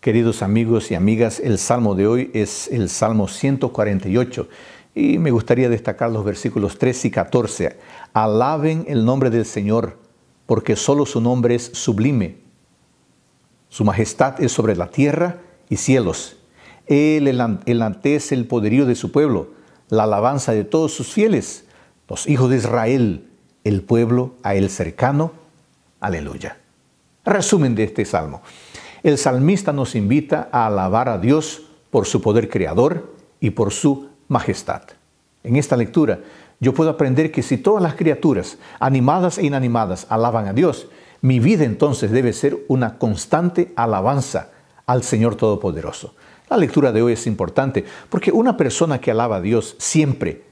Queridos amigos y amigas, el salmo de hoy es el Salmo 148 y me gustaría destacar los versículos 3 y 14. Alaben el nombre del Señor, porque solo su nombre es sublime. Su majestad es sobre la tierra y cielos. Él es el poderío de su pueblo, la alabanza de todos sus fieles, los hijos de Israel, el pueblo a él cercano. Aleluya. Resumen de este salmo el salmista nos invita a alabar a Dios por su poder creador y por su majestad. En esta lectura yo puedo aprender que si todas las criaturas, animadas e inanimadas, alaban a Dios, mi vida entonces debe ser una constante alabanza al Señor Todopoderoso. La lectura de hoy es importante porque una persona que alaba a Dios siempre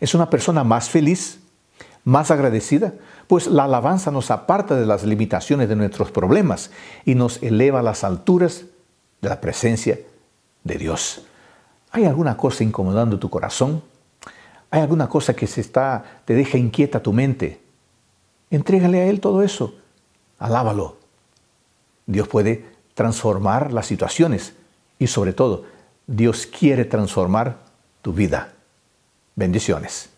es una persona más feliz, más agradecida, pues la alabanza nos aparta de las limitaciones de nuestros problemas y nos eleva a las alturas de la presencia de Dios. ¿Hay alguna cosa incomodando tu corazón? ¿Hay alguna cosa que se está te deja inquieta tu mente? Entrégale a él todo eso. Alábalo. Dios puede transformar las situaciones y sobre todo, Dios quiere transformar tu vida. Bendiciones.